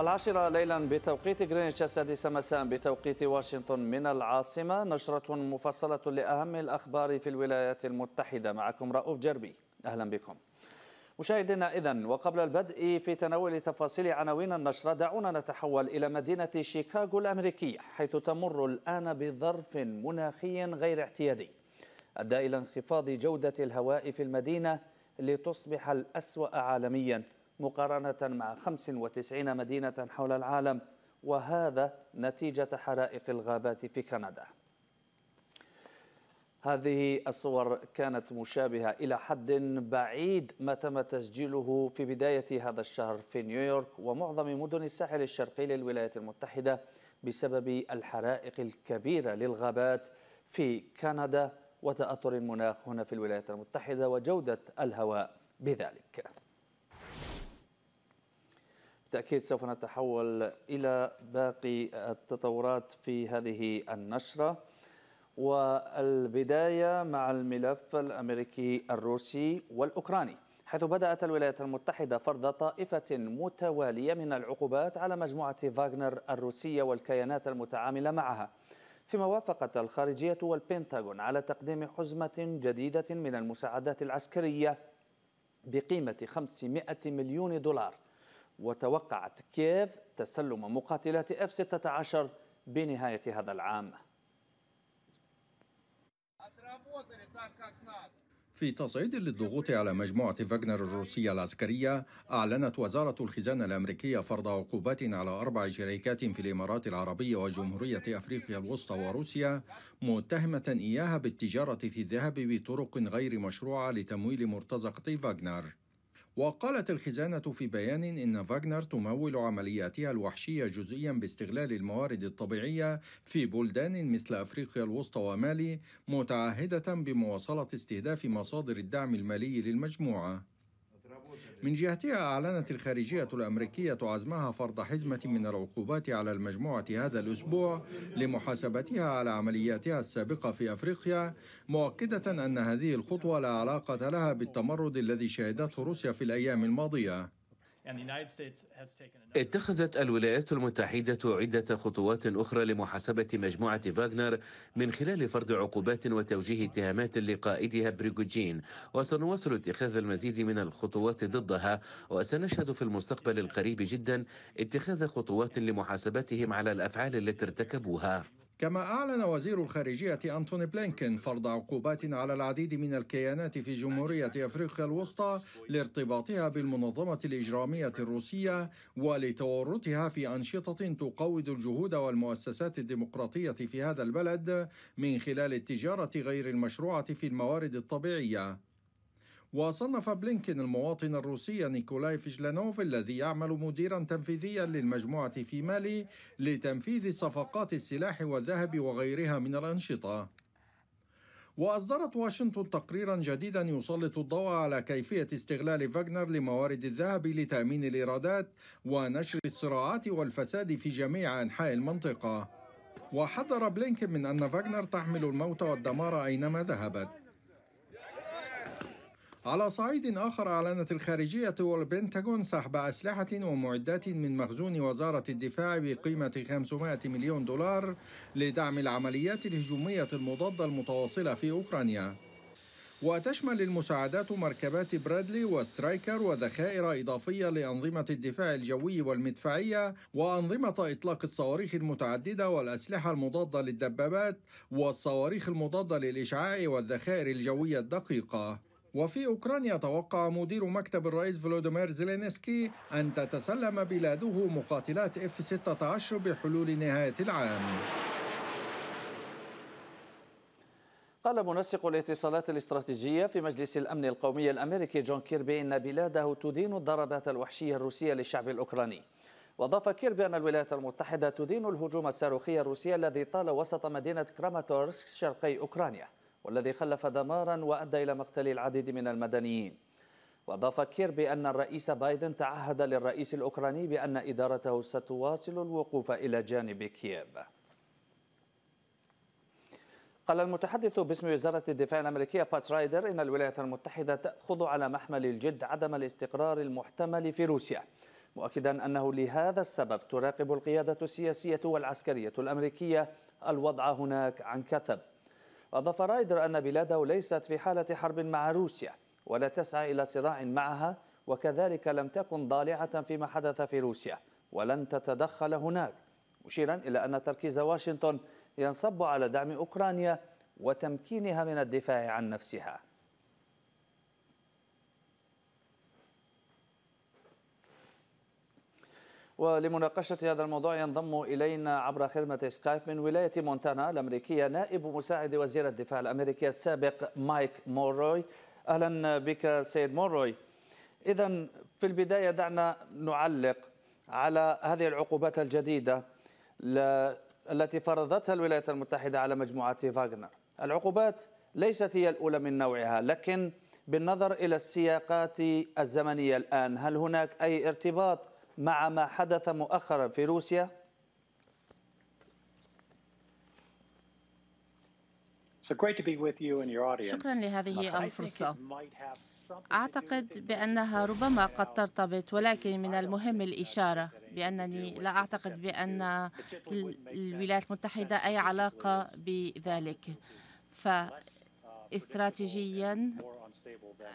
العاشرة ليلا بتوقيت غرينتش السادسة مساء بتوقيت واشنطن من العاصمة نشرة مفصلة لأهم الأخبار في الولايات المتحدة معكم رؤوف جربي أهلا بكم مشاهدينا إذا وقبل البدء في تناول تفاصيل عناوين النشرة دعونا نتحول إلى مدينة شيكاغو الأمريكية حيث تمر الآن بظرف مناخي غير اعتيادي أدى إلى انخفاض جودة الهواء في المدينة لتصبح الأسوأ عالمياً مقارنة مع 95 مدينة حول العالم وهذا نتيجة حرائق الغابات في كندا هذه الصور كانت مشابهة إلى حد بعيد ما تم تسجيله في بداية هذا الشهر في نيويورك ومعظم مدن الساحل الشرقي للولايات المتحدة بسبب الحرائق الكبيرة للغابات في كندا وتأثر المناخ هنا في الولايات المتحدة وجودة الهواء بذلك بالتأكيد سوف نتحول إلى باقي التطورات في هذه النشرة والبداية مع الملف الأمريكي الروسي والأوكراني حيث بدأت الولايات المتحدة فرض طائفة متوالية من العقوبات على مجموعة فاغنر الروسية والكيانات المتعاملة معها فيما وافقت الخارجية والبنتاغون على تقديم حزمة جديدة من المساعدات العسكرية بقيمة 500 مليون دولار وتوقعت كييف تسلم مقاتلات اف 16 بنهايه هذا العام. في تصعيد للضغوط على مجموعة فاغنر الروسية العسكرية أعلنت وزارة الخزانة الأمريكية فرض عقوبات على أربع شركات في الإمارات العربية وجمهورية أفريقيا الوسطى وروسيا متهمة إياها بالتجارة في الذهب بطرق غير مشروعة لتمويل مرتزقة فاغنر وقالت الخزانة في بيان إن فاغنر تمول عملياتها الوحشية جزئيا باستغلال الموارد الطبيعية في بلدان مثل أفريقيا الوسطى ومالي متعهدة بمواصلة استهداف مصادر الدعم المالي للمجموعة من جهتها أعلنت الخارجية الأمريكية عزمها فرض حزمة من العقوبات على المجموعة هذا الأسبوع لمحاسبتها على عملياتها السابقة في أفريقيا مؤكدة أن هذه الخطوة لا علاقة لها بالتمرد الذي شهدته روسيا في الأيام الماضية اتخذت الولايات المتحدة عدة خطوات أخرى لمحاسبة مجموعة فاغنر من خلال فرض عقوبات وتوجيه اتهامات لقائدها بريغوجين وسنواصل اتخاذ المزيد من الخطوات ضدها وسنشهد في المستقبل القريب جدا اتخاذ خطوات لمحاسبتهم على الأفعال التي ارتكبوها كما أعلن وزير الخارجية أنتوني بلينكين فرض عقوبات على العديد من الكيانات في جمهورية أفريقيا الوسطى لارتباطها بالمنظمة الإجرامية الروسية ولتورطها في أنشطة تقوض الجهود والمؤسسات الديمقراطية في هذا البلد من خلال التجارة غير المشروعة في الموارد الطبيعية وصنف بلينكين المواطن الروسي نيكولاي فيجلانوف الذي يعمل مديرا تنفيذيا للمجموعة في مالي لتنفيذ صفقات السلاح والذهب وغيرها من الأنشطة وأصدرت واشنطن تقريرا جديدا يسلط الضوء على كيفية استغلال فاغنر لموارد الذهب لتأمين الإيرادات ونشر الصراعات والفساد في جميع أنحاء المنطقة وحذر بلينكين من أن فاغنر تحمل الموت والدمار أينما ذهبت على صعيد آخر أعلنت الخارجية والبنتاغون سحب أسلحة ومعدات من مخزون وزارة الدفاع بقيمة 500 مليون دولار لدعم العمليات الهجومية المضادة المتواصلة في أوكرانيا وتشمل المساعدات مركبات برادلي وسترايكر وذخائر إضافية لأنظمة الدفاع الجوي والمدفعية وأنظمة إطلاق الصواريخ المتعددة والأسلحة المضادة للدبابات والصواريخ المضادة للإشعاع والذخائر الجوية الدقيقة وفي أوكرانيا توقع مدير مكتب الرئيس فلوديمير زيلينسكي أن تتسلم بلاده مقاتلات اف 16 بحلول نهاية العام قال منسق الاتصالات الاستراتيجية في مجلس الأمن القومي الأمريكي جون كيربي إن بلاده تدين الضربات الوحشية الروسية للشعب الأوكراني وأضاف كيربي أن الولايات المتحدة تدين الهجوم الصاروخي الروسي الذي طال وسط مدينة كراماتورسك شرقي أوكرانيا والذي خلف دمارا وأدى إلى مقتل العديد من المدنيين وأضاف كير بأن الرئيس بايدن تعهد للرئيس الأوكراني بأن إدارته ستواصل الوقوف إلى جانب كييف قال المتحدث باسم وزارة الدفاع الأمريكية بات رايدر إن الولايات المتحدة تأخذ على محمل الجد عدم الاستقرار المحتمل في روسيا مؤكدا أنه لهذا السبب تراقب القيادة السياسية والعسكرية الأمريكية الوضع هناك عن كثب أضاف رايدر أن بلاده ليست في حالة حرب مع روسيا ولا تسعى إلى صراع معها وكذلك لم تكن ضالعة فيما حدث في روسيا ولن تتدخل هناك مشيرا إلى أن تركيز واشنطن ينصب على دعم أوكرانيا وتمكينها من الدفاع عن نفسها ولمناقشة هذا الموضوع ينضم إلينا عبر خدمة سكايب من ولاية مونتانا الأمريكية نائب مساعد وزير الدفاع الأمريكي السابق مايك موروي أهلا بك سيد موروي إذا في البداية دعنا نعلق على هذه العقوبات الجديدة التي فرضتها الولايات المتحدة على مجموعة فاغنر العقوبات ليست هي الأولى من نوعها لكن بالنظر إلى السياقات الزمنية الآن هل هناك أي ارتباط مع ما حدث مؤخرا في روسيا؟ شكرا لهذه الفرصة أعتقد بأنها ربما قد ترتبط ولكن من المهم الإشارة بأنني لا أعتقد بأن الولايات المتحدة أي علاقة بذلك ف استراتيجيا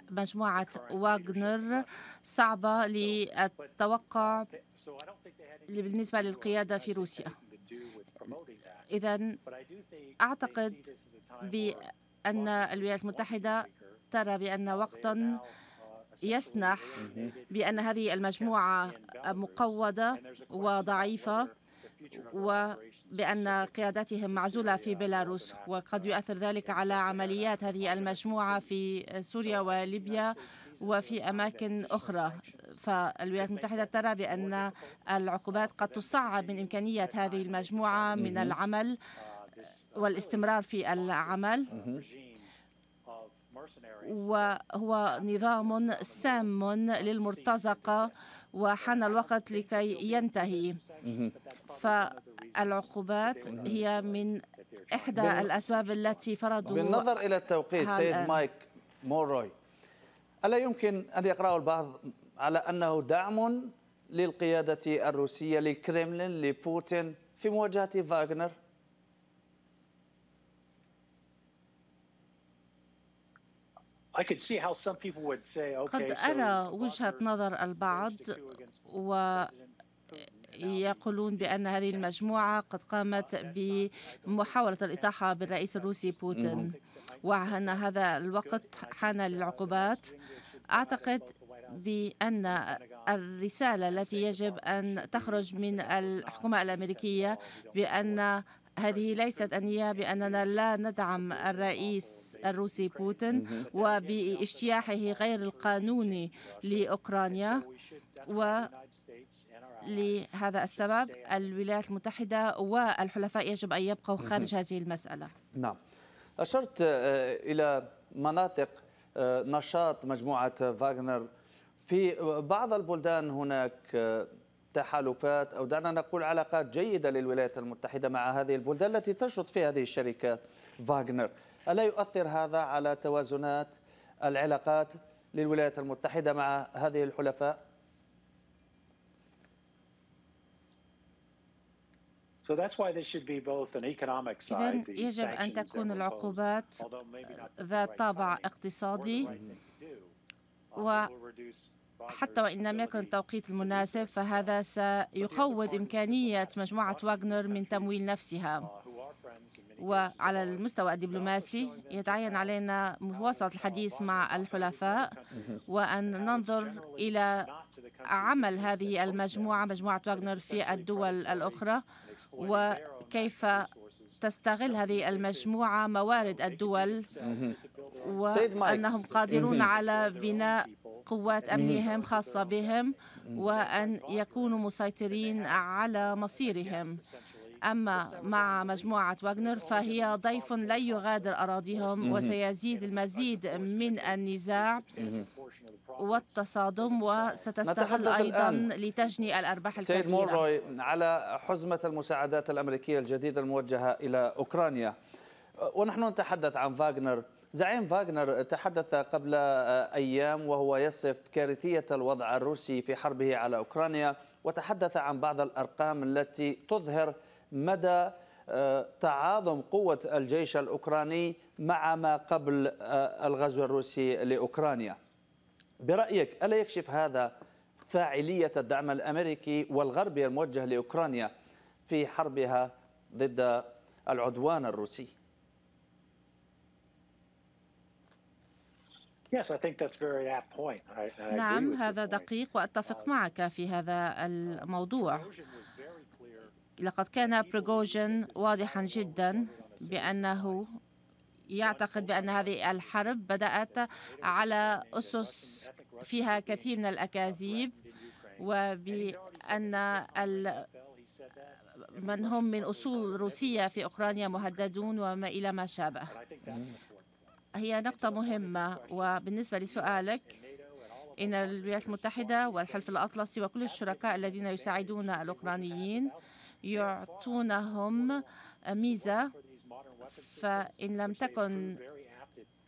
مجموعة واغنر صعبة للتوقع بالنسبة للقيادة في روسيا إذا أعتقد بأن الولايات المتحدة ترى بأن وقتا يسنح بأن هذه المجموعة مقودة وضعيفة و بأن قياداتهم معزولة في بيلاروس وقد يؤثر ذلك على عمليات هذه المجموعة في سوريا وليبيا وفي أماكن أخرى فالولايات المتحدة ترى بأن العقوبات قد تصعب من إمكانية هذه المجموعة من العمل والاستمرار في العمل وهو نظام سام للمرتزقة وحان الوقت لكي ينتهي فالعقوبات هي من إحدى الأسباب التي فرضوا بالنظر إلى التوقيت سيد مايك موروي ألا يمكن أن يقرأ البعض على أنه دعم للقيادة الروسية للكرملين لبوتين في مواجهة فاغنر قد أرى وجهة نظر البعض و يقولون بأن هذه المجموعة قد قامت بمحاولة الإطاحة بالرئيس الروسي بوتين وأن هذا الوقت حان للعقوبات أعتقد بأن الرسالة التي يجب أن تخرج من الحكومة الأمريكية بأن هذه ليست أنية بأننا لا ندعم الرئيس الروسي بوتين وباجتياحه غير القانوني لأوكرانيا و لهذا السبب الولايات المتحدة والحلفاء يجب أن يبقوا خارج هذه المسألة نعم أشرت آه، إلى مناطق آه، نشاط مجموعة فاغنر في بعض البلدان هناك آه، تحالفات أو دعنا نقول علاقات جيدة للولايات المتحدة مع هذه البلدان التي تنشط في هذه الشركة فاغنر ألا يؤثر هذا على توازنات العلاقات للولايات المتحدة مع هذه الحلفاء؟ إذن يجب أن تكون العقوبات ذات طابع اقتصادي حتى وإن لم يكن التوقيت المناسب فهذا سيقوض إمكانية مجموعة واغنر من تمويل نفسها وعلى المستوى الدبلوماسي يتعين علينا مواصلة الحديث مع الحلفاء وأن ننظر إلى عمل هذه المجموعة مجموعة واغنر في الدول الأخرى وكيف تستغل هذه المجموعة موارد الدول وأنهم قادرون على بناء قوات أمنهم خاصة بهم وأن يكونوا مسيطرين على مصيرهم أما مع مجموعة واغنر فهي ضيف لن يغادر أراضيهم وسيزيد المزيد من النزاع والتصادم وستستغل أيضا لتجني الأرباح الكبيرة سيد مولروي على حزمة المساعدات الأمريكية الجديدة الموجهة إلى أوكرانيا ونحن نتحدث عن فاغنر زعيم فاغنر تحدث قبل أيام وهو يصف كارثية الوضع الروسي في حربه على أوكرانيا وتحدث عن بعض الأرقام التي تظهر مدى آه، تعاظم قوة الجيش الأوكراني مع ما قبل آه، الغزو الروسي لأوكرانيا برأيك ألا يكشف هذا فاعلية الدعم الأمريكي والغربي الموجه لأوكرانيا في حربها ضد العدوان الروسي نعم هذا دقيق وأتفق um, معك في هذا الموضوع لقد كان بريغوجين واضحا جدا بأنه يعتقد بأن هذه الحرب بدأت على أسس فيها كثير من الأكاذيب وبأن من هم من أصول روسية في أوكرانيا مهددون وما إلى ما شابه هي نقطة مهمة وبالنسبة لسؤالك إن الولايات المتحدة والحلف الأطلسي وكل الشركاء الذين يساعدون الأوكرانيين يعطونهم ميزة فإن لم تكن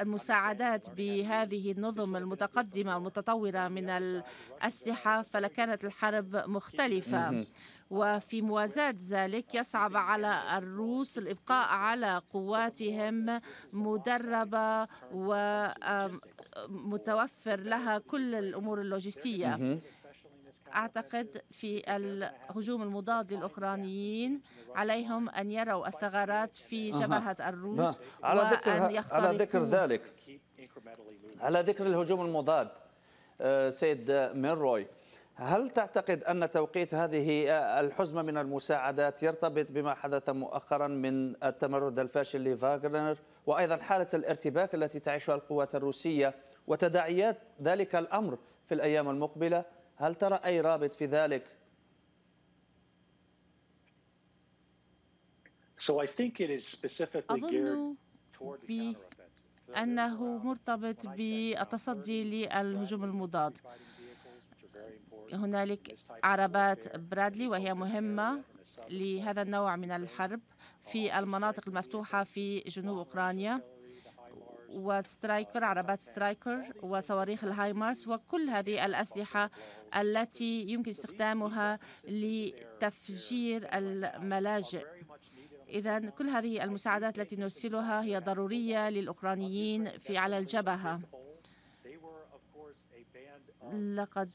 المساعدات بهذه النظم المتقدمة المتطورة من الأسلحة فلكانت الحرب مختلفة وفي موازاة ذلك يصعب على الروس الإبقاء على قواتهم مدربة ومتوفر لها كل الأمور اللوجستية أعتقد في الهجوم المضاد للأوكرانيين عليهم أن يروا الثغرات في جبهة الروس على ذكر على ذكر ذلك على ذكر الهجوم المضاد آه، سيد ميروي هل تعتقد أن توقيت هذه آه، الحزمة من المساعدات يرتبط بما حدث مؤخرا من التمرد الفاشل لفاغنر وأيضا حالة الارتباك التي تعيشها القوات الروسية وتداعيات ذلك الأمر في الأيام المقبلة هل ترى أي رابط في ذلك؟ أظن أنه مرتبط بالتصدي للهجوم المضاد هنالك عربات برادلي وهي مهمة لهذا النوع من الحرب في المناطق المفتوحة في جنوب أوكرانيا وسترايكر عربات سترايكر وصواريخ الهايمارس وكل هذه الأسلحة التي يمكن استخدامها لتفجير الملاجئ إذا كل هذه المساعدات التي نرسلها هي ضرورية للأوكرانيين في على الجبهة لقد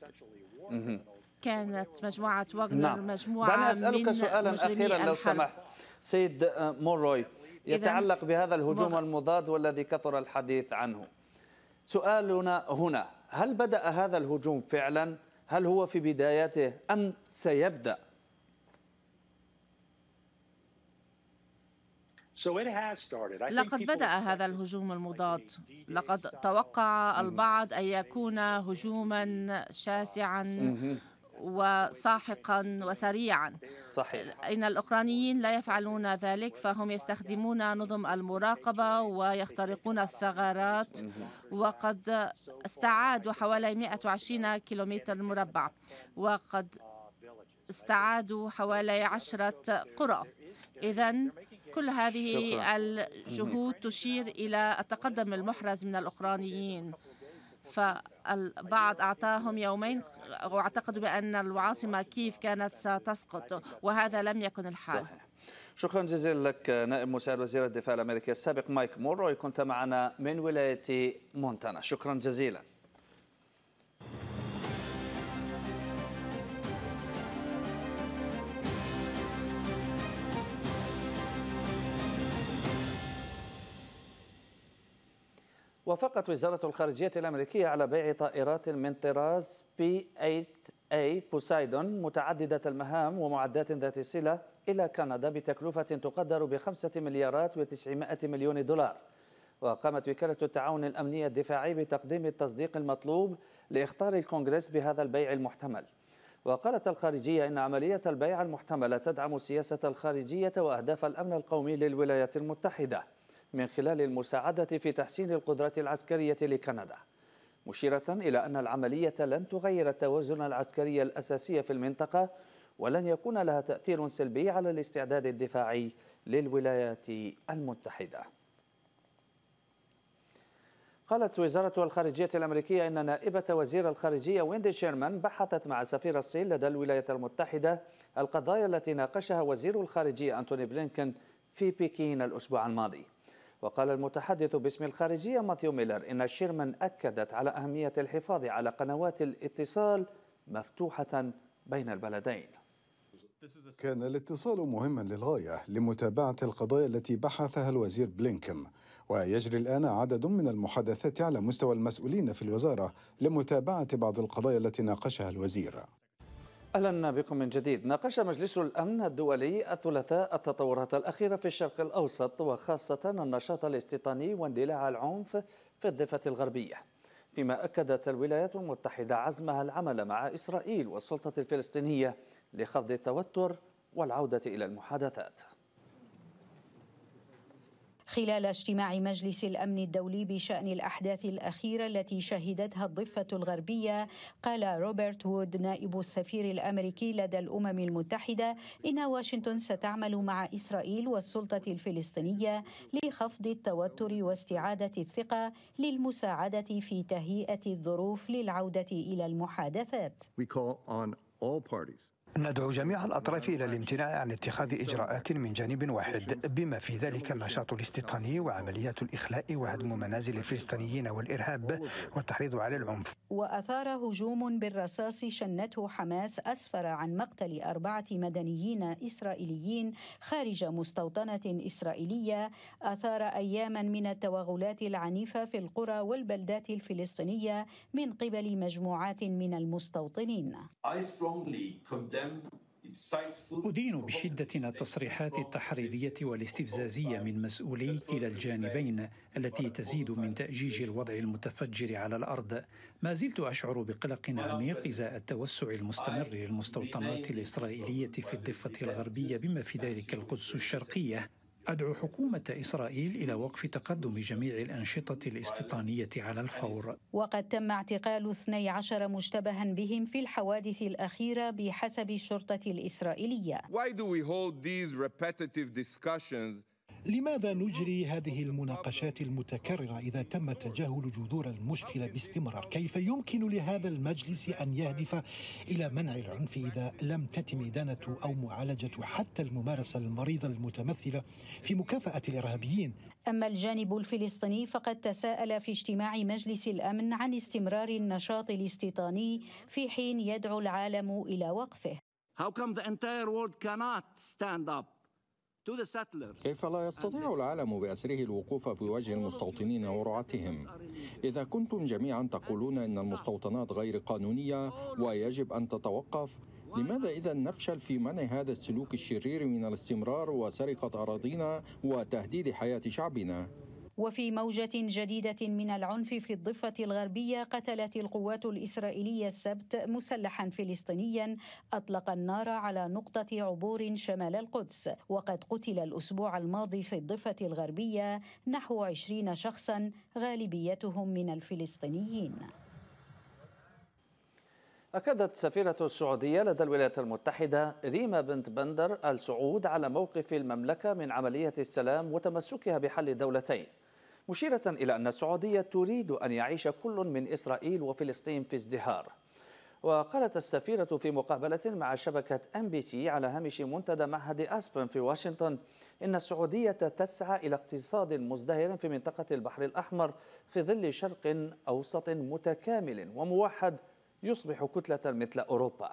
كانت مجموعة واغنر نعم. مجموعة دعني أسألك من سؤالا أخيرا لو سمحت سيد موري يتعلق بهذا الهجوم المضاد والذي كثر الحديث عنه سؤالنا هنا هل بدأ هذا الهجوم فعلا هل هو في بدايته أم سيبدأ لقد بدأ هذا الهجوم المضاد لقد توقع البعض أن يكون هجوما شاسعا وساحقا وسريعا صحيح. إن الأوكرانيين لا يفعلون ذلك فهم يستخدمون نظم المراقبة ويخترقون الثغرات وقد استعادوا حوالي 120 كيلومتر مربع وقد استعادوا حوالي عشرة قرى إذا كل هذه شكرا. الجهود تشير إلى التقدم المحرز من الأوكرانيين ف البعض أعطاهم يومين واعتقدوا بأن العاصمة كيف كانت ستسقط وهذا لم يكن الحال صحيح. شكرا جزيلا لك نائب مساعد وزير الدفاع الامريكي السابق مايك موروي كنت معنا من ولايه مونتانا شكرا جزيلا وافقت وزارة الخارجية الأمريكية على بيع طائرات من طراز بي 8A بوسايدون متعددة المهام ومعدات ذات صلة إلى كندا بتكلفة تقدر بخمسة مليارات و900 مليون دولار وقامت وكالة التعاون الأمني الدفاعي بتقديم التصديق المطلوب لإخطار الكونغرس بهذا البيع المحتمل وقالت الخارجية إن عملية البيع المحتملة تدعم سياسة الخارجية وأهداف الأمن القومي للولايات المتحدة من خلال المساعدة في تحسين القدرات العسكرية لكندا مشيرة إلى أن العملية لن تغير التوازن العسكري الأساسي في المنطقة ولن يكون لها تأثير سلبي على الاستعداد الدفاعي للولايات المتحدة قالت وزارة الخارجية الأمريكية أن نائبة وزير الخارجية ويندي شيرمان بحثت مع سفير الصين لدى الولايات المتحدة القضايا التي ناقشها وزير الخارجية أنتوني بلينكن في بكين الأسبوع الماضي وقال المتحدث باسم الخارجية ماثيو ميلر إن شيرمان أكدت على أهمية الحفاظ على قنوات الاتصال مفتوحة بين البلدين كان الاتصال مهما للغاية لمتابعة القضايا التي بحثها الوزير بلينكن ويجري الآن عدد من المحادثات على مستوى المسؤولين في الوزارة لمتابعة بعض القضايا التي ناقشها الوزير أهلا بكم من جديد ناقش مجلس الأمن الدولي الثلاثاء التطورات الأخيرة في الشرق الأوسط وخاصة النشاط الاستيطاني واندلاع العنف في الضفة الغربية فيما أكدت الولايات المتحدة عزمها العمل مع إسرائيل والسلطة الفلسطينية لخفض التوتر والعودة إلى المحادثات خلال اجتماع مجلس الامن الدولي بشان الاحداث الاخيره التي شهدتها الضفه الغربيه قال روبرت وود نائب السفير الامريكي لدى الامم المتحده ان واشنطن ستعمل مع اسرائيل والسلطه الفلسطينيه لخفض التوتر واستعاده الثقه للمساعده في تهيئه الظروف للعوده الى المحادثات. We call on all parties ندعو جميع الأطراف إلى الامتناع عن اتخاذ إجراءات من جانب واحد بما في ذلك النشاط الاستيطاني وعمليات الإخلاء وهدم منازل الفلسطينيين والإرهاب والتحريض على العنف وأثار هجوم بالرصاص شنته حماس أسفر عن مقتل أربعة مدنيين إسرائيليين خارج مستوطنة إسرائيلية أثار أياما من التوغلات العنيفة في القرى والبلدات الفلسطينية من قبل مجموعات من المستوطنين أدين بشدة التصريحات التحريضية والاستفزازية من مسؤولي كلا الجانبين التي تزيد من تأجيج الوضع المتفجر على الأرض ما زلت أشعر بقلق عميق إزاء التوسع المستمر للمستوطنات الإسرائيلية في الضفة الغربية بما في ذلك القدس الشرقية أدعو حكومة إسرائيل إلى وقف تقدم جميع الأنشطة الاستيطانية على الفور وقد تم اعتقال 12 مشتبها بهم في الحوادث الأخيرة بحسب الشرطة الإسرائيلية Why do we hold these repetitive discussions لماذا نجري هذه المناقشات المتكررة إذا تم تجاهل جذور المشكلة باستمرار؟ كيف يمكن لهذا المجلس أن يهدف إلى منع العنف إذا لم تتم إدانة أو معالجة حتى الممارسة المريضة المتمثلة في مكافأة الإرهابيين؟ أما الجانب الفلسطيني فقد تساءل في اجتماع مجلس الأمن عن استمرار النشاط الاستيطاني في حين يدعو العالم إلى وقفه. How come the entire world cannot stand up كيف لا يستطيع العالم بأسره الوقوف في وجه المستوطنين ورعاتهم؟ إذا كنتم جميعا تقولون إن المستوطنات غير قانونية ويجب أن تتوقف لماذا إذا نفشل في منع هذا السلوك الشرير من الاستمرار وسرقة أراضينا وتهديد حياة شعبنا؟ وفي موجة جديدة من العنف في الضفة الغربية قتلت القوات الإسرائيلية السبت مسلحا فلسطينيا أطلق النار على نقطة عبور شمال القدس وقد قتل الأسبوع الماضي في الضفة الغربية نحو عشرين شخصا غالبيتهم من الفلسطينيين أكدت سفيرة السعودية لدى الولايات المتحدة ريما بنت بندر السعود على موقف المملكة من عملية السلام وتمسكها بحل الدولتين مشيرة إلى أن السعودية تريد أن يعيش كل من إسرائيل وفلسطين في ازدهار وقالت السفيرة في مقابلة مع شبكة ام بي سي على هامش منتدى معهد اسبن في واشنطن ان السعودية تسعى الى اقتصاد مزدهر في منطقة البحر الاحمر في ظل شرق اوسط متكامل وموحد يصبح كتلة مثل اوروبا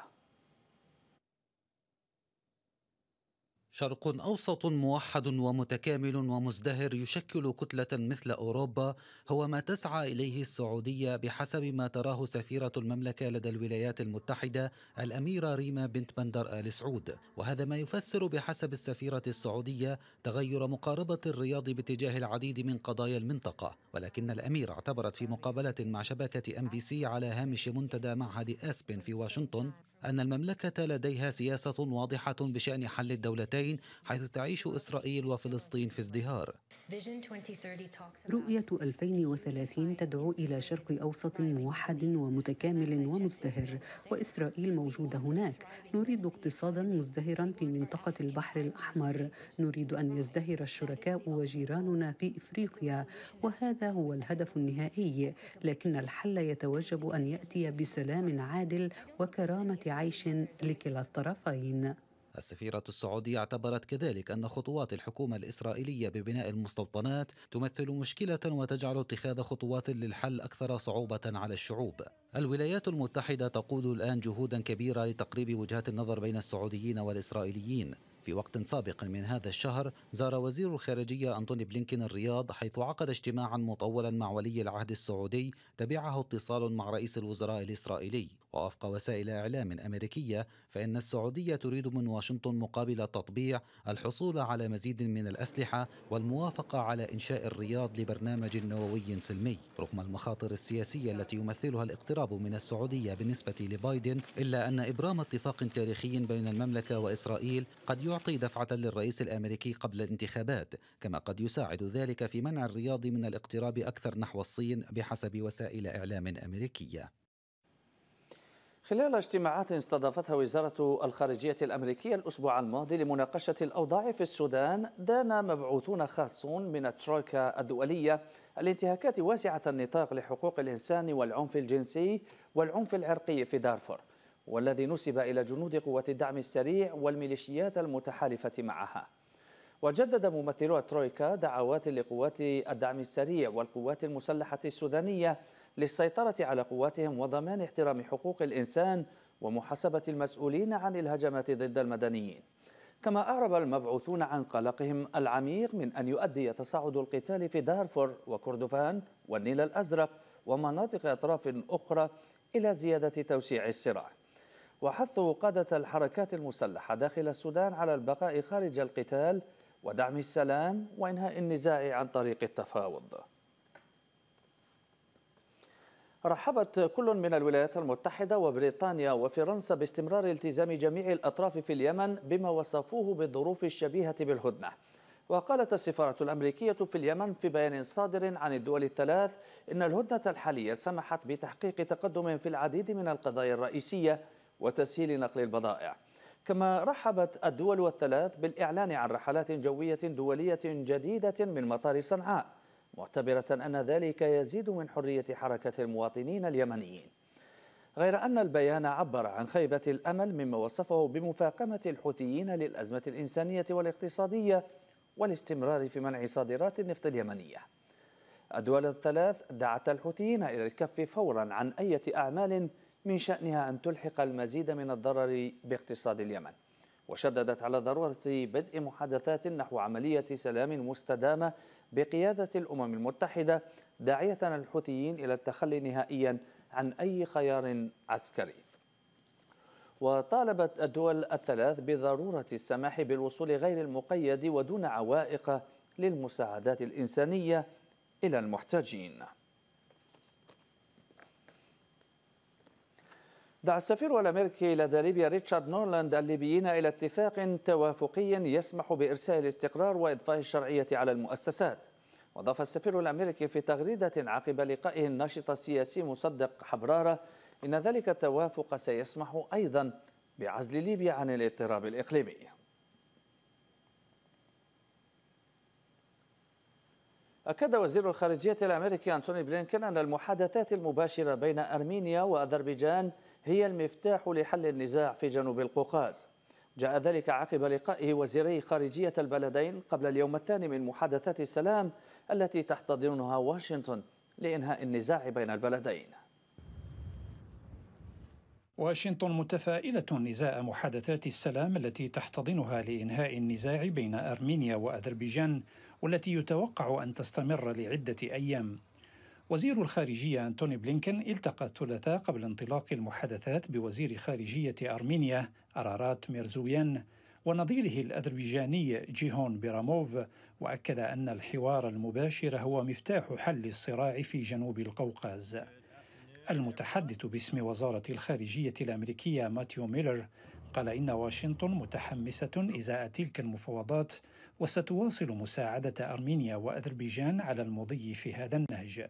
شرق أوسط موحد ومتكامل ومزدهر يشكل كتلة مثل أوروبا هو ما تسعى إليه السعودية بحسب ما تراه سفيرة المملكة لدى الولايات المتحدة الأميرة ريما بنت بندر آل سعود وهذا ما يفسر بحسب السفيرة السعودية تغير مقاربة الرياض باتجاه العديد من قضايا المنطقة ولكن الأميرة اعتبرت في مقابلة مع شبكة أم بي سي على هامش منتدى معهد أسبن في واشنطن أن المملكة لديها سياسة واضحة بشأن حل الدولتين حيث تعيش إسرائيل وفلسطين في ازدهار رؤية 2030 تدعو إلى شرق أوسط موحد ومتكامل ومزدهر وإسرائيل موجودة هناك نريد اقتصادا مزدهرا في منطقة البحر الأحمر نريد أن يزدهر الشركاء وجيراننا في إفريقيا وهذا هو الهدف النهائي لكن الحل يتوجب أن يأتي بسلام عادل وكرامة عيش لكلا الطرفين السفيرة السعودية اعتبرت كذلك أن خطوات الحكومة الإسرائيلية ببناء المستوطنات تمثل مشكلة وتجعل اتخاذ خطوات للحل أكثر صعوبة على الشعوب. الولايات المتحدة تقود الآن جهودا كبيرة لتقريب وجهات النظر بين السعوديين والإسرائيليين. في وقت سابق من هذا الشهر زار وزير الخارجية أنتوني بلينكين الرياض حيث عقد اجتماعا مطولا مع ولي العهد السعودي تبعه اتصال مع رئيس الوزراء الإسرائيلي ووفق وسائل إعلام أمريكية فإن السعودية تريد من واشنطن مقابل التطبيع الحصول على مزيد من الأسلحة والموافقة على إنشاء الرياض لبرنامج نووي سلمي رغم المخاطر السياسية التي يمثلها الاقتراب من السعودية بالنسبة لبايدن إلا أن إبرام اتفاق تاريخي بين المملكة وإسرائيل قد يعطي دفعة للرئيس الأمريكي قبل الانتخابات كما قد يساعد ذلك في منع الرياض من الاقتراب أكثر نحو الصين بحسب وسائل إعلام أمريكية خلال اجتماعات استضافتها وزارة الخارجية الأمريكية الأسبوع الماضي لمناقشة الأوضاع في السودان دان مبعوثون خاصون من الترويكا الدولية الانتهاكات واسعة النطاق لحقوق الإنسان والعنف الجنسي والعنف العرقي في دارفور والذي نسب إلى جنود قوات الدعم السريع والميليشيات المتحالفة معها وجدد ممثلو الترويكا دعوات لقوات الدعم السريع والقوات المسلحة السودانية للسيطرة على قواتهم وضمان احترام حقوق الإنسان ومحاسبة المسؤولين عن الهجمات ضد المدنيين كما أعرب المبعوثون عن قلقهم العميق من أن يؤدي تصاعد القتال في دارفور وكردفان والنيل الأزرق ومناطق أطراف أخرى إلى زيادة توسيع الصراع وحث قادة الحركات المسلحة داخل السودان على البقاء خارج القتال ودعم السلام وإنهاء النزاع عن طريق التفاوض رحبت كل من الولايات المتحدة وبريطانيا وفرنسا باستمرار التزام جميع الأطراف في اليمن بما وصفوه بالظروف الشبيهة بالهدنة وقالت السفارة الأمريكية في اليمن في بيان صادر عن الدول الثلاث إن الهدنة الحالية سمحت بتحقيق تقدم في العديد من القضايا الرئيسية وتسهيل نقل البضائع كما رحبت الدول الثلاث بالإعلان عن رحلات جوية دولية جديدة من مطار صنعاء معتبرة أن ذلك يزيد من حرية حركة المواطنين اليمنيين غير أن البيان عبر عن خيبة الأمل مما وصفه بمفاقمة الحوثيين للأزمة الإنسانية والاقتصادية والاستمرار في منع صادرات النفط اليمنية الدول الثلاث دعت الحوثيين إلى الكف فورا عن أي أعمال من شأنها أن تلحق المزيد من الضرر باقتصاد اليمن وشددت على ضرورة بدء محادثات نحو عملية سلام مستدامة بقيادة الأمم المتحدة داعية الحوثيين إلى التخلي نهائيا عن أي خيار عسكري وطالبت الدول الثلاث بضرورة السماح بالوصول غير المقيد ودون عوائق للمساعدات الإنسانية إلى المحتاجين دعا السفير الامريكي لدى ليبيا ريتشارد نورلاند الليبيين الى اتفاق توافقي يسمح بارسال الاستقرار واضفاء الشرعيه على المؤسسات واضاف السفير الامريكي في تغريده عقب لقائه الناشط السياسي مصدق حبراره ان ذلك التوافق سيسمح ايضا بعزل ليبيا عن الاضطراب الاقليمي أكد وزير الخارجية الأمريكي أنتوني بلينكن أن المحادثات المباشرة بين أرمينيا وأذربيجان هي المفتاح لحل النزاع في جنوب القوقاز جاء ذلك عقب لقائه وزيري خارجية البلدين قبل اليوم الثاني من محادثات السلام التي تحتضنها واشنطن لإنهاء النزاع بين البلدين واشنطن متفائلة إزاء محادثات السلام التي تحتضنها لإنهاء النزاع بين أرمينيا وأذربيجان والتي يتوقع أن تستمر لعدة أيام وزير الخارجية أنتوني بلينكن التقى الثلاثاء قبل انطلاق المحادثات بوزير خارجية أرمينيا أرارات ميرزويان ونظيره الأذربيجاني جيهون بيراموف وأكد أن الحوار المباشر هو مفتاح حل الصراع في جنوب القوقاز المتحدث باسم وزارة الخارجية الأمريكية ماتيو ميلر قال إن واشنطن متحمسة إزاء تلك المفاوضات وستواصل مساعدة أرمينيا وأذربيجان على المضي في هذا النهج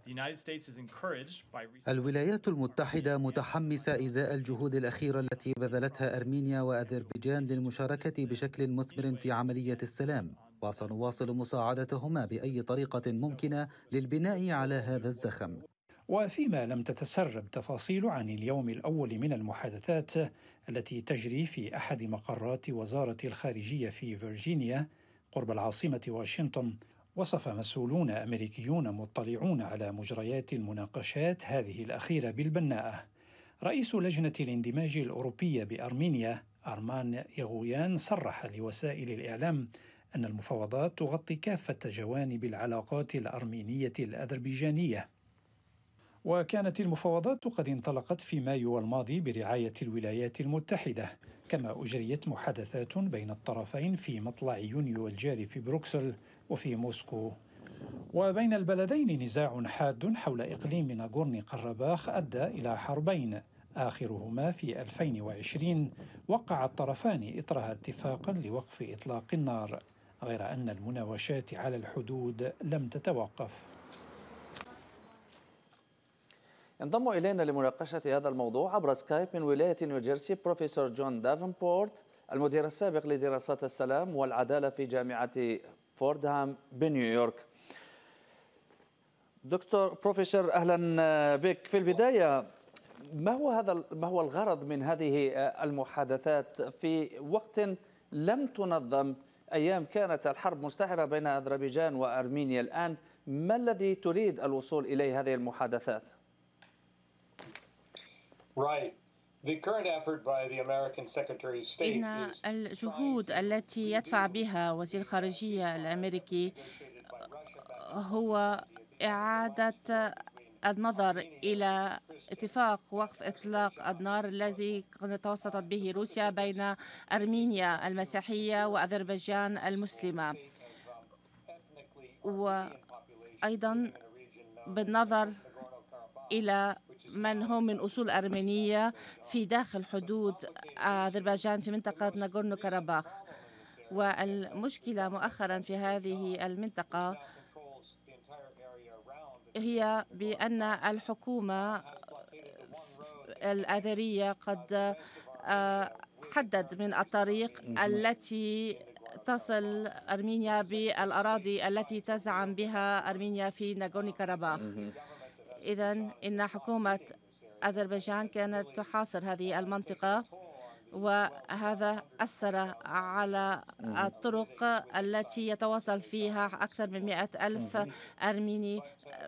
الولايات المتحدة متحمسة إزاء الجهود الأخيرة التي بذلتها أرمينيا وأذربيجان للمشاركة بشكل مثمر في عملية السلام وسنواصل مساعدتهما بأي طريقة ممكنة للبناء على هذا الزخم وفيما لم تتسرب تفاصيل عن اليوم الاول من المحادثات التي تجري في احد مقرات وزاره الخارجيه في فيرجينيا قرب العاصمة واشنطن وصف مسؤولون أمريكيون مطلعون على مجريات المناقشات هذه الأخيرة بالبناءة رئيس لجنة الاندماج الأوروبية بأرمينيا أرمان يغويان صرح لوسائل الإعلام أن المفاوضات تغطي كافة جوانب العلاقات الأرمينية الأذربيجانية وكانت المفاوضات قد انطلقت في مايو الماضي برعاية الولايات المتحدة كما أجريت محادثات بين الطرفين في مطلع يونيو الجاري في بروكسل وفي موسكو وبين البلدين نزاع حاد حول إقليم ناغورني قرباخ أدى إلى حربين آخرهما في 2020 وقع الطرفان إطرها اتفاقا لوقف إطلاق النار غير أن المناوشات على الحدود لم تتوقف ينضم إلينا لمناقشة هذا الموضوع عبر سكايب من ولاية نيوجيرسي بروفيسور جون دافنبورت المدير السابق لدراسات السلام والعدالة في جامعة فوردهام بنيويورك دكتور بروفيسور أهلا بك في البداية ما هو هذا ما هو الغرض من هذه المحادثات في وقت لم تنظم أيام كانت الحرب مستحرة بين أذربيجان وأرمينيا الآن ما الذي تريد الوصول إليه هذه المحادثات؟ Right. إن الجهود التي يدفع بها وزير الخارجية الأمريكي هو إعادة النظر إلى اتفاق وقف إطلاق النار الذي توسطت به روسيا بين أرمينيا المسيحية وأذربيجان المسلمة um, وأيضا بالنظر إلى من هم من أصول أرمينية في داخل حدود أذربيجان في منطقة ناغورنو كاراباخ والمشكلة مؤخرا في هذه المنطقة هي بأن الحكومة الأذرية قد آه، حدد من الطريق التي تصل أرمينيا بالأراضي التي تزعم بها أرمينيا في ناغورنو كاراباخ إذا إن حكومة أذربيجان كانت تحاصر هذه المنطقة وهذا أثر على الطرق التي يتواصل فيها أكثر من مئة ألف أرميني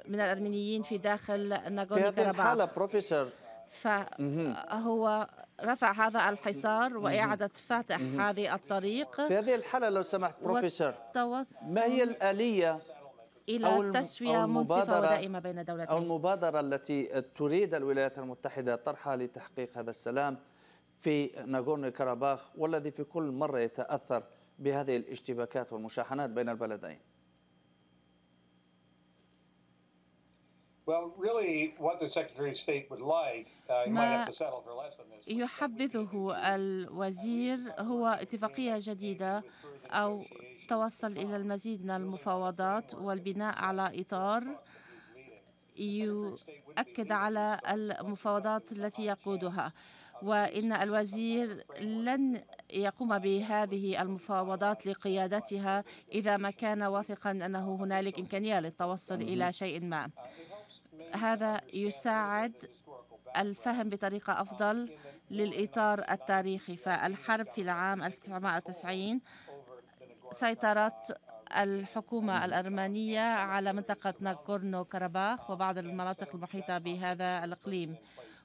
من الأرمينيين في داخل ناغورنو كاراباخ فهو رفع هذا الحصار وإعادة فتح هذه الطريق في هذه الحالة لو سمحت بروفيسور ما هي الآلية إلى تسوية منصفة ودائمة بين دولتين أو المبادرة التي تريد الولايات المتحدة طرحها لتحقيق هذا السلام في ناغورنو كاراباخ والذي في كل مرة يتأثر بهذه الاشتباكات والمشاحنات بين البلدين uh, ما يحبذه الوزير هو اتفاقية جديدة أو توصل إلى المزيد من المفاوضات والبناء على إطار يؤكد على المفاوضات التي يقودها وإن الوزير لن يقوم بهذه المفاوضات لقيادتها إذا ما كان واثقا أنه هنالك إمكانية للتوصل إلى شيء ما هذا يساعد الفهم بطريقة أفضل للإطار التاريخي فالحرب في العام 1990 سيطرة الحكومة الأرمنية على منطقة ناغورنو كرباخ وبعض المناطق المحيطة بهذا الإقليم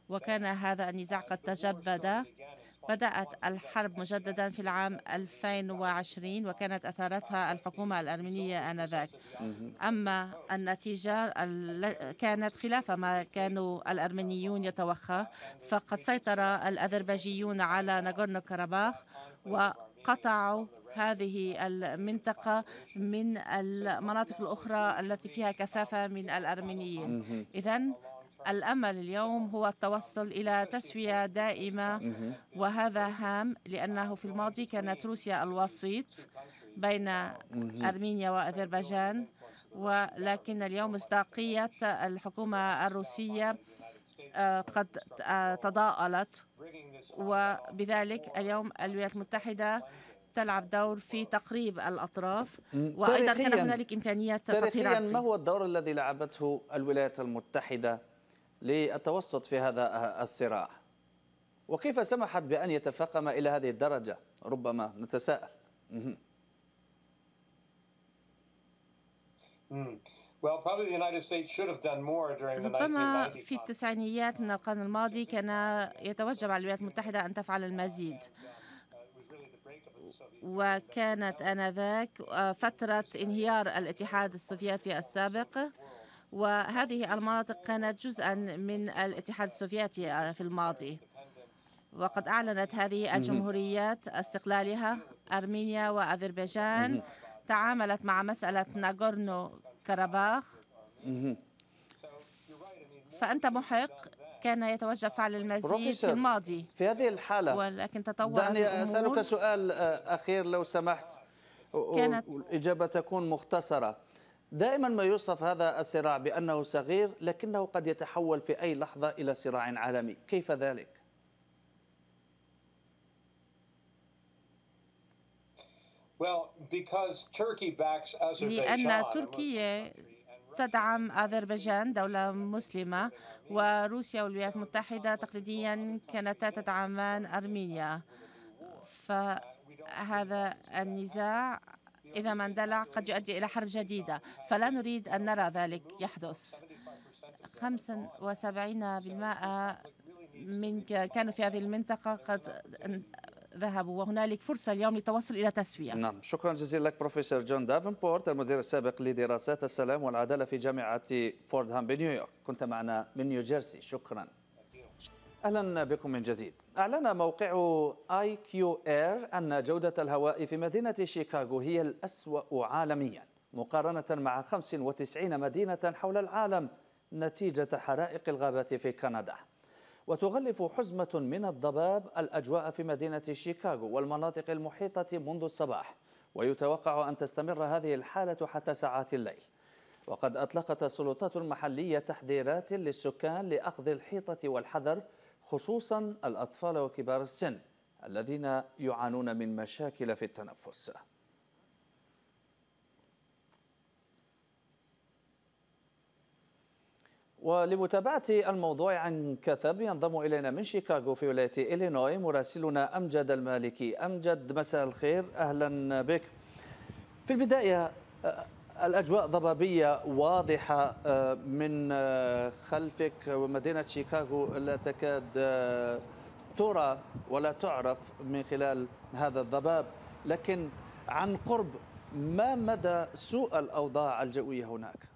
وكان هذا النزاع قد تجبد بدأت الحرب مجددا في العام 2020 وكانت أثارتها الحكومة الأرمينية آنذاك أما النتيجة كانت خلاف ما كانوا الأرمنيون يتوخى فقد سيطر الأذربيجيون على ناغورنو كرباخ وقطعوا هذه المنطقة من المناطق الأخرى التي فيها كثافة من الأرمينيين إذا الأمل اليوم هو التوصل إلى تسوية دائمة وهذا هام لأنه في الماضي كانت روسيا الوسيط بين أرمينيا وأذربيجان ولكن اليوم مصداقية الحكومة الروسية آه، قد آه، تضاءلت وبذلك اليوم الولايات المتحدة تلعب دور في تقريب الأطراف وأيضا كان هنالك امكانيات تطهير تاريخيا ما هو الدور الذي لعبته الولايات المتحدة للتوسط في هذا الصراع وكيف سمحت بأن يتفاقم إلى هذه الدرجة ربما نتساءل hmm. ربما في التسعينيات من القرن الماضي كان يتوجب على الولايات المتحدة أن تفعل المزيد وكانت آنذاك آه، فترة انهيار الاتحاد السوفيتي السابق وهذه المناطق كانت جزءا من الاتحاد السوفيتي آه، في الماضي وقد أعلنت هذه الجمهوريات استقلالها أرمينيا وأذربيجان تعاملت مع مسألة ناغورنو كاراباخ فأنت محق كان يتوجب فعل المزيد في الماضي في هذه الحالة ولكن تطور دعني أسألك سؤال آه، أخير لو سمحت كانت الإجابة تكون مختصرة دائما ما يوصف هذا الصراع بأنه صغير لكنه قد يتحول في أي لحظة إلى صراع عالمي كيف ذلك؟ لأن تركيا تدعم أذربيجان دولة مسلمة وروسيا والولايات المتحدة تقليديا كانتا تدعمان أرمينيا فهذا النزاع إذا ما اندلع قد يؤدي إلى حرب جديدة فلا نريد أن نرى ذلك يحدث 75% من كانوا في هذه المنطقة قد ذهبوا وهنالك فرصة اليوم للتوصل إلى تسوية نعم شكرا جزيلا لك بروفيسور جون دافنبورت المدير السابق لدراسات السلام والعدالة في جامعة فوردهام بنيويورك كنت معنا من نيوجيرسي شكرا اهلا بكم من جديد اعلن موقع اي كيو اير ان جوده الهواء في مدينه شيكاغو هي الاسوا عالميا مقارنه مع 95 مدينه حول العالم نتيجه حرائق الغابات في كندا وتغلف حزمة من الضباب الأجواء في مدينة شيكاغو والمناطق المحيطة منذ الصباح ويتوقع أن تستمر هذه الحالة حتى ساعات الليل وقد أطلقت السلطات المحلية تحذيرات للسكان لأخذ الحيطة والحذر خصوصا الأطفال وكبار السن الذين يعانون من مشاكل في التنفس ولمتابعة الموضوع عن كثب ينضم إلينا من شيكاغو في ولاية إلينوي مراسلنا أمجد المالكي أمجد مساء الخير أهلا بك في البداية آه، الأجواء ضبابية واضحة آه، من آه، خلفك ومدينة شيكاغو لا تكاد ترى ولا تعرف من خلال هذا الضباب لكن عن قرب ما مدى سوء الأوضاع الجوية هناك؟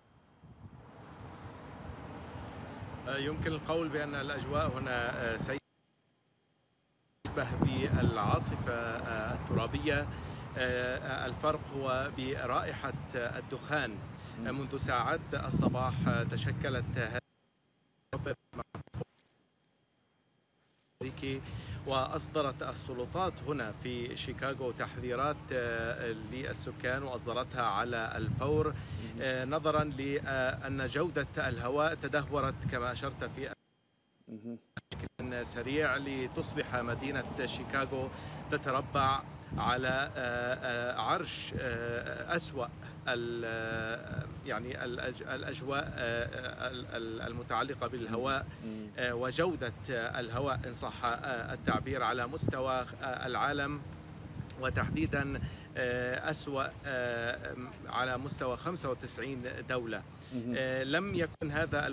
آه، يمكن القول بأن الأجواء هنا آه، سيئة تشبه بالعاصفة آه، الترابية الفرق هو برائحة الدخان منذ ساعات الصباح تشكلت هذه وأصدرت السلطات هنا في شيكاغو تحذيرات آه، للسكان وأصدرتها على الفور آه، نظرا لأن جودة الهواء تدهورت كما أشرت في بشكل سريع لتصبح مدينة شيكاغو تتربع على عرش أسوأ يعني الأجواء المتعلقة بالهواء آه، وجودة آه، الهواء إن صح آه، التعبير على مستوى العالم وتحديدا أسوأ على مستوى 95 دولة لم يكن هذا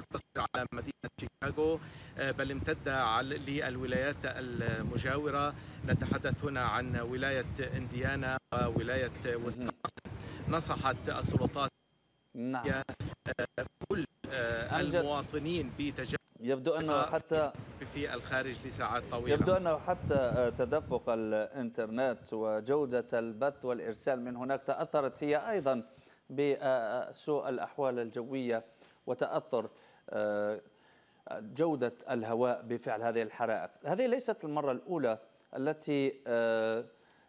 تقتصر على مدينة شيكاغو آه، بل امتد للولايات المجاورة نتحدث هنا عن ولاية انديانا وولاية ويسكونسن نصحت السلطات نعم. آه، كل آه، المواطنين بتجنب يبدو انه حتى في الخارج لساعات طويله يبدو انه حتى تدفق الانترنت وجوده البث والارسال من هناك تاثرت هي ايضا بسوء الاحوال الجويه وتاثر آه، جودة الهواء بفعل هذه الحرائق هذه ليست المرة الأولى التي آه،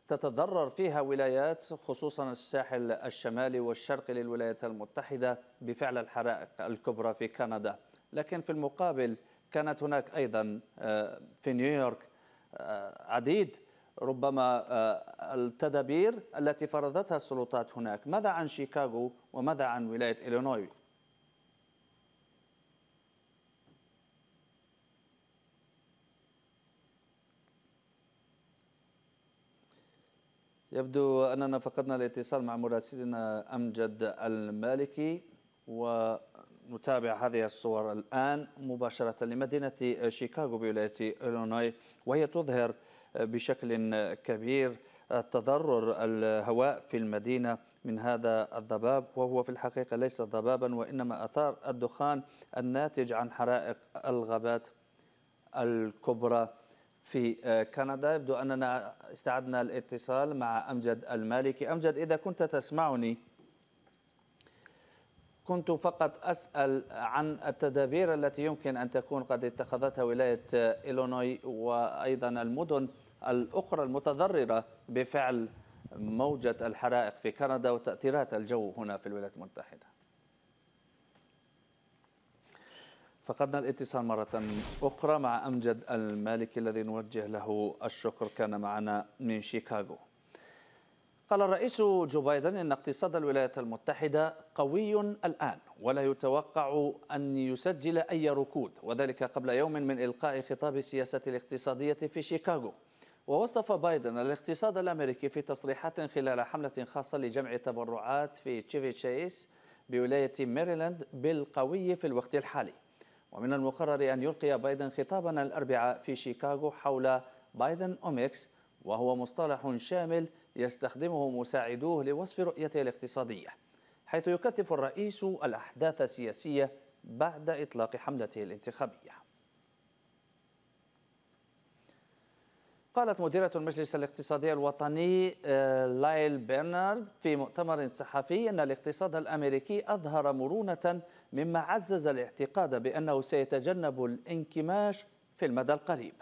تتضرر فيها ولايات خصوصا الساحل الشمالي والشرقي للولايات المتحدة بفعل الحرائق الكبرى في كندا لكن في المقابل كانت هناك أيضا آه، في نيويورك عديد ربما التدابير التي فرضتها السلطات هناك ماذا عن شيكاغو وماذا عن ولاية إلينوي يبدو أننا فقدنا الاتصال مع مراسلنا أمجد المالكي ونتابع هذه الصور الآن مباشرة لمدينة شيكاغو بولاية إلينوي وهي تظهر بشكل كبير تضرر الهواء في المدينة من هذا الضباب وهو في الحقيقة ليس ضبابا وإنما أثار الدخان الناتج عن حرائق الغابات الكبرى في آه، كندا يبدو أننا استعدنا الاتصال مع أمجد المالكي أمجد إذا كنت تسمعني كنت فقط أسأل عن التدابير التي يمكن أن تكون قد اتخذتها ولاية إلينوي آه، وأيضا المدن الأخرى المتضررة بفعل موجة الحرائق في كندا وتأثيرات الجو هنا في الولايات المتحدة فقدنا الاتصال مرة أخرى مع أمجد المالكي الذي نوجه له الشكر كان معنا من شيكاغو قال الرئيس جو بايدن إن اقتصاد الولايات المتحدة قوي الآن ولا يتوقع أن يسجل أي ركود وذلك قبل يوم من إلقاء خطاب السياسة الاقتصادية في شيكاغو ووصف بايدن الاقتصاد الأمريكي في تصريحات خلال حملة خاصة لجمع تبرعات في تشيفي تشيس بولاية ميريلاند بالقوي في الوقت الحالي ومن المقرر أن يلقي بايدن خطابا الأربعاء في شيكاغو حول بايدن أوميكس وهو مصطلح شامل يستخدمه مساعدوه لوصف رؤيته الاقتصادية حيث يكثف الرئيس الأحداث السياسية بعد إطلاق حملته الانتخابية قالت مديرة المجلس الاقتصادي الوطني آه، لايل بيرنارد في مؤتمر صحفي أن الاقتصاد الأمريكي أظهر مرونة مما عزز الاعتقاد بأنه سيتجنب الانكماش في المدى القريب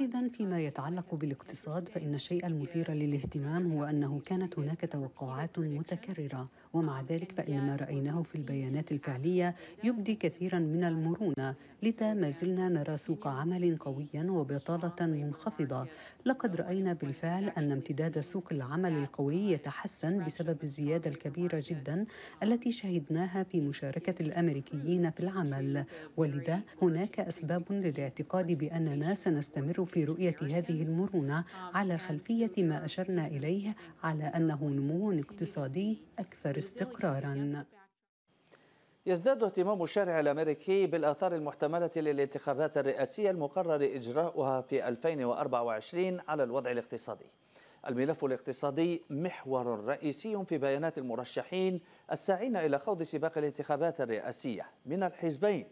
إذا فيما يتعلق بالاقتصاد فإن الشيء المثير للاهتمام هو أنه كانت هناك توقعات متكررة ومع ذلك فإن ما رأيناه في البيانات الفعلية يبدي كثيرا من المرونة لذا ما زلنا نرى سوق عمل قويا وبطالة منخفضة لقد رأينا بالفعل أن امتداد سوق العمل القوي يتحسن بسبب الزيادة الكبيرة جدا التي شهدناها في مشاركة الأمريكيين في العمل ولذا هناك أسباب تؤكد بأننا سنستمر في رؤية هذه المرونة على خلفية ما أشرنا إليه على أنه نمو اقتصادي أكثر استقراراً. يزداد اهتمام الشارع الأمريكي بالآثار المحتملة للانتخابات الرئاسية المقرر إجراؤها في 2024 على الوضع الاقتصادي الملف الاقتصادي محور رئيسي في بيانات المرشحين الساعين إلى خوض سباق الانتخابات الرئاسية من الحزبين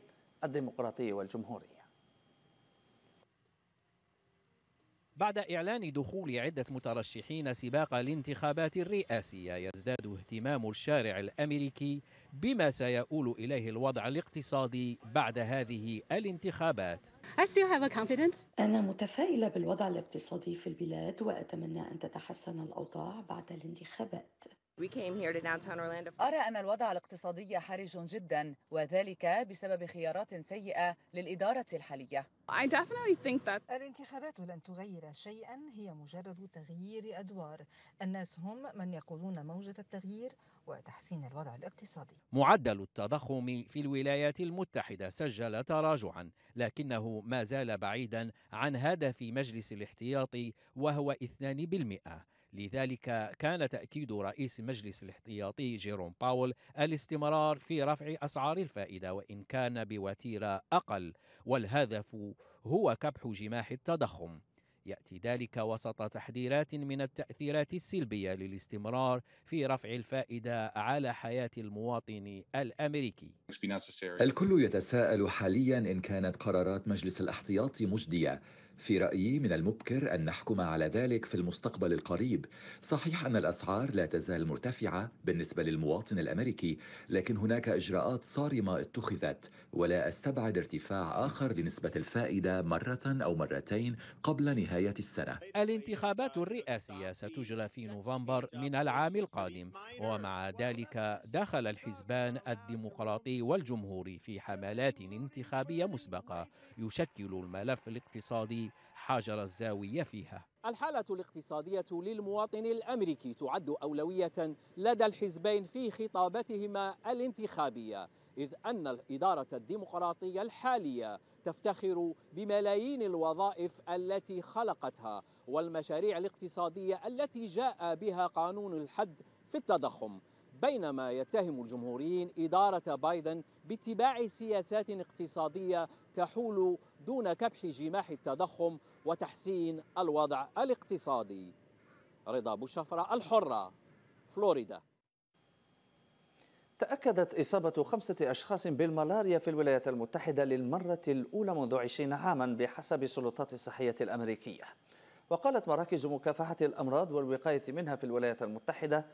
الديمقراطي والجمهوري بعد إعلان دخول عدة مترشحين سباق الانتخابات الرئاسية يزداد اهتمام الشارع الأمريكي بما سيؤول إليه الوضع الاقتصادي بعد هذه الانتخابات أنا متفائلة بالوضع الاقتصادي في البلاد وأتمنى أن تتحسن الأوضاع بعد الانتخابات أرى أن الوضع الاقتصادي حرج جدا وذلك بسبب خيارات سيئة للإدارة الحالية الانتخابات لن تغير شيئا هي مجرد تغيير أدوار الناس هم من يقودون موجة التغيير وتحسين الوضع الاقتصادي معدل التضخم في الولايات المتحدة سجل تراجعا لكنه ما زال بعيدا عن هدف مجلس الاحتياطي وهو 2% لذلك كان تأكيد رئيس مجلس الاحتياطي جيروم باول الاستمرار في رفع أسعار الفائدة وإن كان بوتيرة أقل والهدف هو كبح جماح التضخم ياتي ذلك وسط تحذيرات من التاثيرات السلبيه للاستمرار في رفع الفائده على حياه المواطن الامريكي. الكل يتساءل حاليا ان كانت قرارات مجلس الاحتياط مجديه في رأيي من المبكر أن نحكم على ذلك في المستقبل القريب صحيح أن الأسعار لا تزال مرتفعة بالنسبة للمواطن الأمريكي لكن هناك إجراءات صارمة اتخذت ولا أستبعد ارتفاع آخر لنسبة الفائدة مرة أو مرتين قبل نهاية السنة الانتخابات الرئاسية ستجرى في نوفمبر من العام القادم ومع ذلك دخل الحزبان الديمقراطي والجمهوري في حملات انتخابية مسبقة يشكل الملف الاقتصادي حاجر الزاوية فيها الحالة الاقتصادية للمواطن الأمريكي تعد أولوية لدى الحزبين في خطابتهما الانتخابية إذ أن الإدارة الديمقراطية الحالية تفتخر بملايين الوظائف التي خلقتها والمشاريع الاقتصادية التي جاء بها قانون الحد في التضخم بينما يتهم الجمهوريين إدارة بايدن باتباع سياسات اقتصادية تحول دون كبح جماح التضخم وتحسين الوضع الاقتصادي رضا بوشفرة الحرة فلوريدا تأكدت إصابة خمسة أشخاص بالملاريا في الولايات المتحدة للمرة الأولى منذ عشرين عاما بحسب السلطات الصحية الأمريكية وقالت مراكز مكافحة الأمراض والوقاية منها في الولايات المتحدة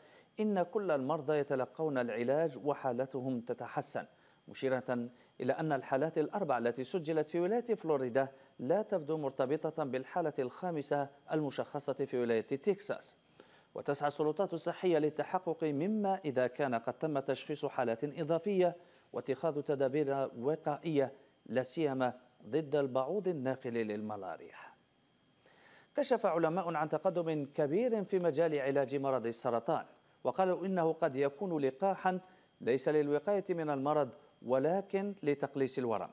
إن كل المرضى يتلقون العلاج وحالتهم تتحسن مشيرة إلى أن الحالات الأربع التي سجلت في ولاية فلوريدا لا تبدو مرتبطة بالحالة الخامسة المشخصة في ولاية تكساس وتسعى السلطات الصحية للتحقق مما إذا كان قد تم تشخيص حالات إضافية واتخاذ تدابير وقائية لا سيما ضد البعوض الناقل للملاريا كشف علماء عن تقدم كبير في مجال علاج مرض السرطان وقالوا إنه قد يكون لقاحا ليس للوقاية من المرض ولكن لتقليص الورم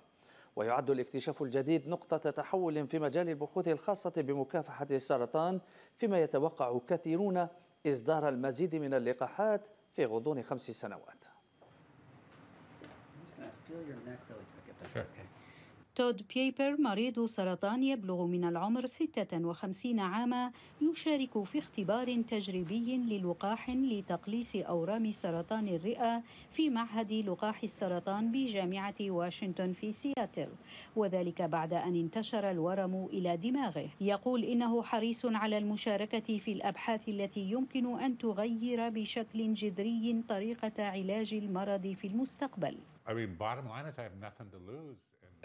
ويعد الاكتشاف الجديد نقطة تحول في مجال البحوث الخاصة بمكافحة السرطان فيما يتوقع كثيرون إصدار المزيد من اللقاحات في غضون خمس سنوات تود بيبر مريض سرطان يبلغ من العمر 56 عاما يشارك في اختبار تجريبي للقاح لتقليص أورام سرطان الرئة في معهد لقاح السرطان بجامعة واشنطن في سياتل وذلك بعد أن انتشر الورم إلى دماغه يقول إنه حريص على المشاركة في الأبحاث التي يمكن أن تغير بشكل جذري طريقة علاج المرض في المستقبل I mean, bottom line is I have nothing to lose.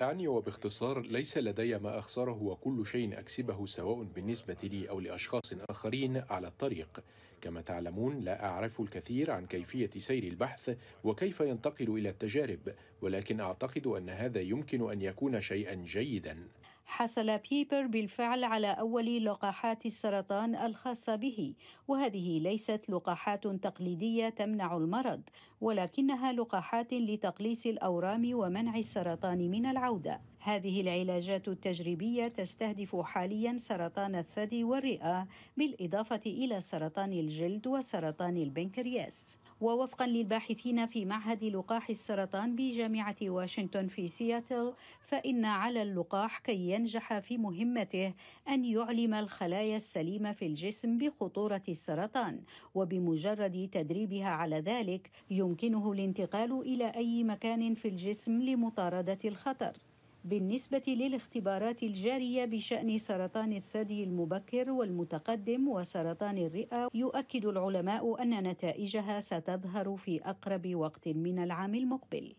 أعني وباختصار ليس لدي ما أخسره وكل شيء أكسبه سواء بالنسبة لي أو لأشخاص آخرين على الطريق كما تعلمون لا أعرف الكثير عن كيفية سير البحث وكيف ينتقل إلى التجارب ولكن أعتقد أن هذا يمكن أن يكون شيئا جيدا حصل بيبر بالفعل على أول لقاحات السرطان الخاصة به وهذه ليست لقاحات تقليدية تمنع المرض ولكنها لقاحات لتقليص الأورام ومنع السرطان من العودة هذه العلاجات التجريبية تستهدف حاليا سرطان الثدي والرئة بالإضافة إلى سرطان الجلد وسرطان البنكرياس ووفقا للباحثين في معهد لقاح السرطان بجامعة واشنطن في سياتل فإن على اللقاح كي ينجح في مهمته أن يعلم الخلايا السليمة في الجسم بخطورة السرطان وبمجرد تدريبها على ذلك يمكنه الانتقال إلى أي مكان في الجسم لمطاردة الخطر بالنسبة للاختبارات الجارية بشأن سرطان الثدي المبكر والمتقدم وسرطان الرئة يؤكد العلماء أن نتائجها ستظهر في أقرب وقت من العام المقبل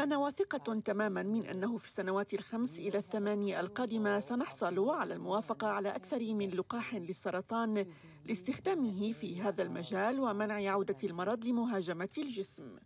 أنا واثقة تماما من أنه في السنوات الخمس إلى الثمانية القادمة سنحصل على الموافقة على أكثر من لقاح للسرطان لاستخدامه في هذا المجال ومنع عودة المرض لمهاجمة الجسم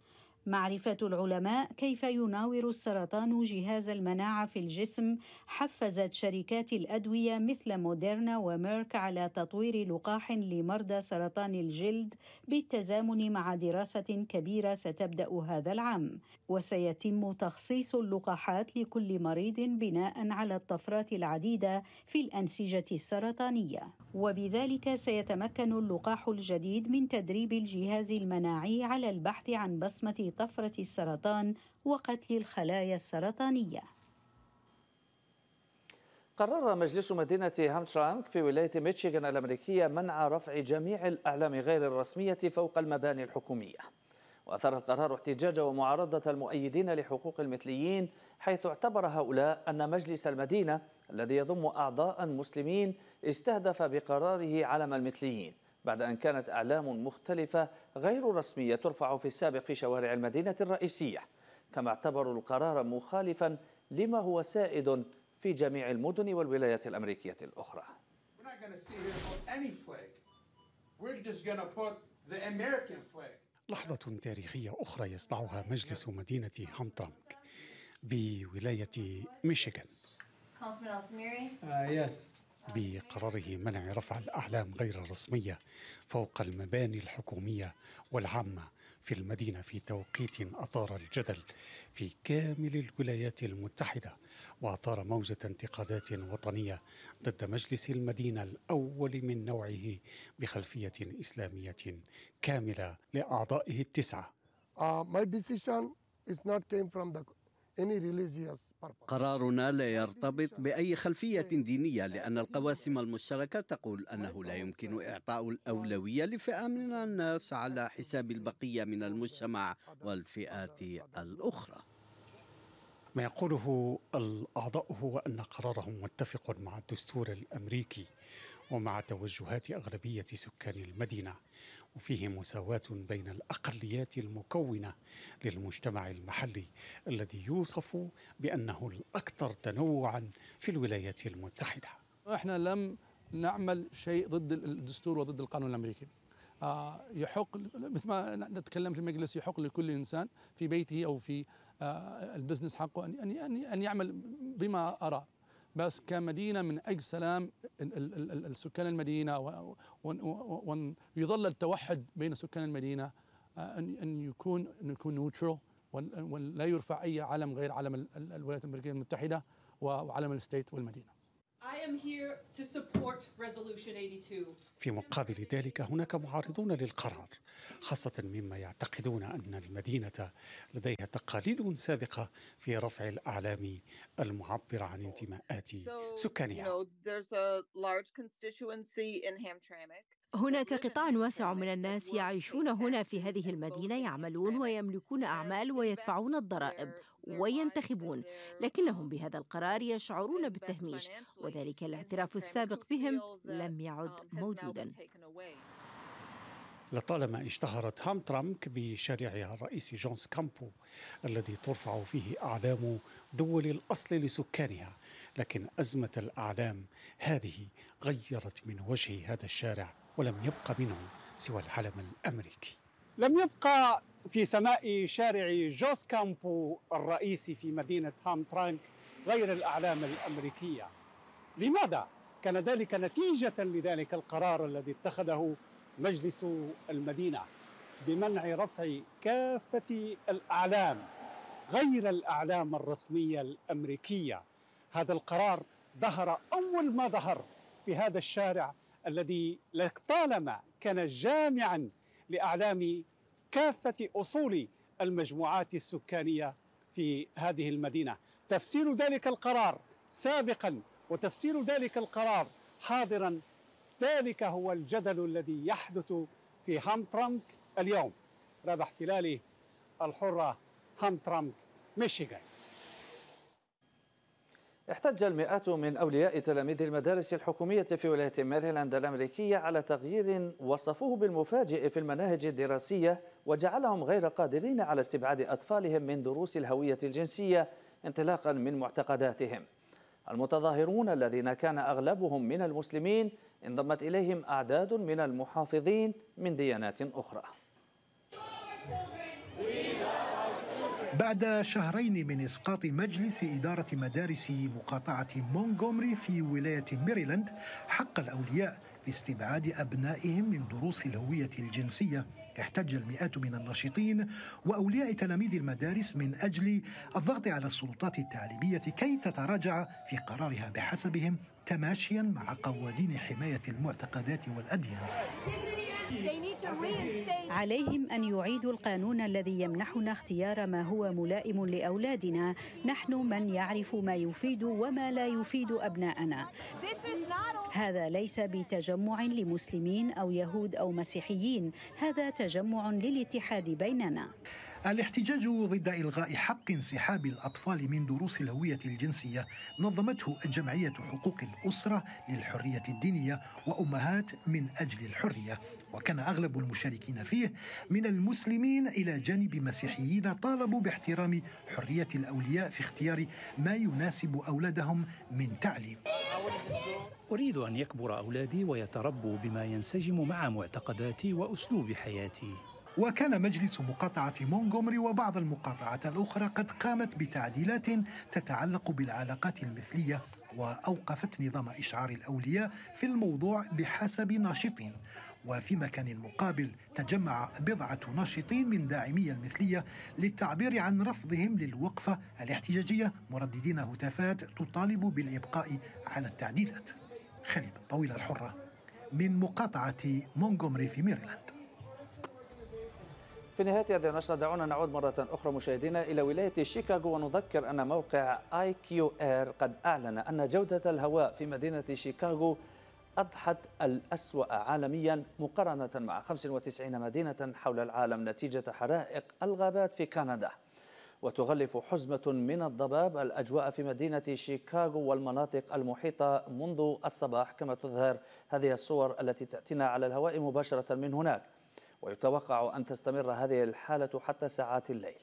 معرفة العلماء كيف يناور السرطان جهاز المناعة في الجسم حفزت شركات الأدوية مثل موديرنا وميرك على تطوير لقاح لمرضى سرطان الجلد بالتزامن مع دراسة كبيرة ستبدأ هذا العام وسيتم تخصيص اللقاحات لكل مريض بناء على الطفرات العديدة في الأنسجة السرطانية وبذلك سيتمكن اللقاح الجديد من تدريب الجهاز المناعي على البحث عن بصمة طفرة السرطان وقتل الخلايا السرطانية قرر مجلس مدينة هامترانك في ولاية ميشيغان الأمريكية منع رفع جميع الأعلام غير الرسمية فوق المباني الحكومية وأثار القرار احتجاج ومعارضة المؤيدين لحقوق المثليين حيث اعتبر هؤلاء أن مجلس المدينة الذي يضم أعضاء مسلمين استهدف بقراره علم المثليين بعد أن كانت أعلام مختلفة غير رسمية ترفع في السابق في شوارع المدينة الرئيسية كما اعتبروا القرار مخالفا لما هو سائد في جميع المدن والولايات الأمريكية الأخرى لحظة تاريخية أخرى يصنعها مجلس مدينة هامترانك بولاية ميشيغان. Uh, yes. بقراره منع رفع الاعلام غير الرسميه فوق المباني الحكوميه والعامه في المدينه في توقيت اثار الجدل في كامل الولايات المتحده واثار موجه انتقادات وطنيه ضد مجلس المدينه الاول من نوعه بخلفيه اسلاميه كامله لاعضائه التسعه. Uh, my decision is not came from the قرارنا لا يرتبط باي خلفيه دينيه لان القواسم المشتركه تقول انه لا يمكن اعطاء الاولويه لفئه من الناس على حساب البقيه من المجتمع والفئات الاخرى ما يقوله الأعضاء هو أن قرارهم متفق مع الدستور الأمريكي ومع توجهات أغلبية سكان المدينة وفيه مساواة بين الأقليات المكونة للمجتمع المحلي الذي يوصف بأنه الأكثر تنوعا في الولايات المتحدة احنا لم نعمل شيء ضد الدستور وضد القانون الامريكي آه، يحق مثل ما نتكلم في المجلس يحق لكل انسان في بيته او في آه، البزنس حقه ان ان ان يعمل بما ارى بس كمدينة من أجل سلام سكان المدينة ويظل التوحد بين سكان المدينة آه، أن يكون أن يكون نوترو ولا يرفع أي علم غير علم الولايات الأمريكية المتحدة وعلم الستيت والمدينة في مقابل ذلك هناك معارضون للقرار خاصة مما يعتقدون أن المدينة لديها تقاليد سابقة في رفع الأعلام المعبر عن انتماءات سكانها هناك قطاع واسع من الناس يعيشون هنا في هذه المدينة يعملون ويملكون أعمال ويدفعون الضرائب وينتخبون لكنهم بهذا القرار يشعرون بالتهميش وذلك الاعتراف السابق بهم لم يعد موجودا لطالما اشتهرت هام ترامك بشارعها الرئيسي جونس كامبو الذي ترفع فيه أعلام دول الأصل لسكانها لكن أزمة الأعلام هذه غيرت من وجه هذا الشارع ولم يبق منهم سوى العلم الأمريكي لم يبقى في سماء شارع جوس كامبو الرئيسي في مدينة هام ترانك غير الأعلام الأمريكية لماذا؟ كان ذلك نتيجة لذلك القرار الذي اتخذه مجلس المدينة بمنع رفع كافة الأعلام غير الأعلام الرسمية الأمريكية هذا القرار ظهر أول ما ظهر في هذا الشارع الذي لطالما كان جامعا لاعلام كافه اصول المجموعات السكانيه في هذه المدينه تفسير ذلك القرار سابقا وتفسير ذلك القرار حاضرا ذلك هو الجدل الذي يحدث في هامترامك اليوم رابح فلالي الحره هامترامك ميشيغان احتج المئات من أولياء تلاميذ المدارس الحكومية في ولاية ميريلاند الأمريكية على تغيير وصفوه بالمفاجئ في المناهج الدراسية وجعلهم غير قادرين على استبعاد أطفالهم من دروس الهوية الجنسية انطلاقا من معتقداتهم المتظاهرون الذين كان أغلبهم من المسلمين انضمت إليهم أعداد من المحافظين من ديانات أخرى بعد شهرين من إسقاط مجلس إدارة مدارس مقاطعة مونغومري في ولاية ميريلاند حق الأولياء باستبعاد أبنائهم من دروس الهوية الجنسية احتج المئات من الناشطين وأولياء تلاميذ المدارس من أجل الضغط على السلطات التعليمية كي تتراجع في قرارها بحسبهم تماشيا مع قوانين حماية المعتقدات والأديان عليهم أن يعيدوا القانون الذي يمنحنا اختيار ما هو ملائم لأولادنا نحن من يعرف ما يفيد وما لا يفيد أبناءنا هذا ليس بتجمع لمسلمين أو يهود أو مسيحيين هذا تجمع للاتحاد بيننا الاحتجاج ضد إلغاء حق انسحاب الأطفال من دروس الهوية الجنسية نظمته الجمعية حقوق الأسرة للحرية الدينية وأمهات من أجل الحرية وكان أغلب المشاركين فيه من المسلمين إلى جانب مسيحيين طالبوا باحترام حرية الأولياء في اختيار ما يناسب أولادهم من تعليم أريد أن يكبر أولادي ويتربوا بما ينسجم مع معتقداتي وأسلوب حياتي وكان مجلس مقاطعة مونغومري وبعض المقاطعات الأخرى قد قامت بتعديلات تتعلق بالعلاقات المثلية وأوقفت نظام إشعار الأولياء في الموضوع بحسب ناشط وفي مكان مقابل تجمع بضعة ناشطين من داعمي المثلية للتعبير عن رفضهم للوقفة الاحتجاجية مرددين هتافات تطالب بالإبقاء على التعديلات خليل طويل الحرة من مقاطعة مونغومري في ميريلاند في نهاية هذه النشرة دعونا نعود مرة أخرى مشاهدينا إلى ولاية شيكاغو ونذكر أن موقع آي كيو إير قد أعلن أن جودة الهواء في مدينة شيكاغو أضحت الأسوأ عالميا مقارنة مع 95 مدينة حول العالم نتيجة حرائق الغابات في كندا وتغلف حزمة من الضباب الأجواء في مدينة شيكاغو والمناطق المحيطة منذ الصباح كما تظهر هذه الصور التي تأتينا على الهواء مباشرة من هناك ويتوقع أن تستمر هذه الحالة حتى ساعات الليل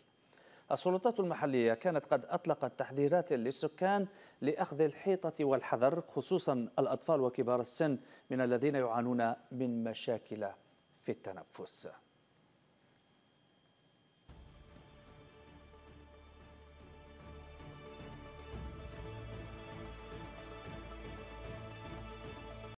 السلطات المحلية كانت قد أطلقت تحذيرات للسكان لأخذ الحيطة والحذر خصوصا الأطفال وكبار السن من الذين يعانون من مشاكل في التنفس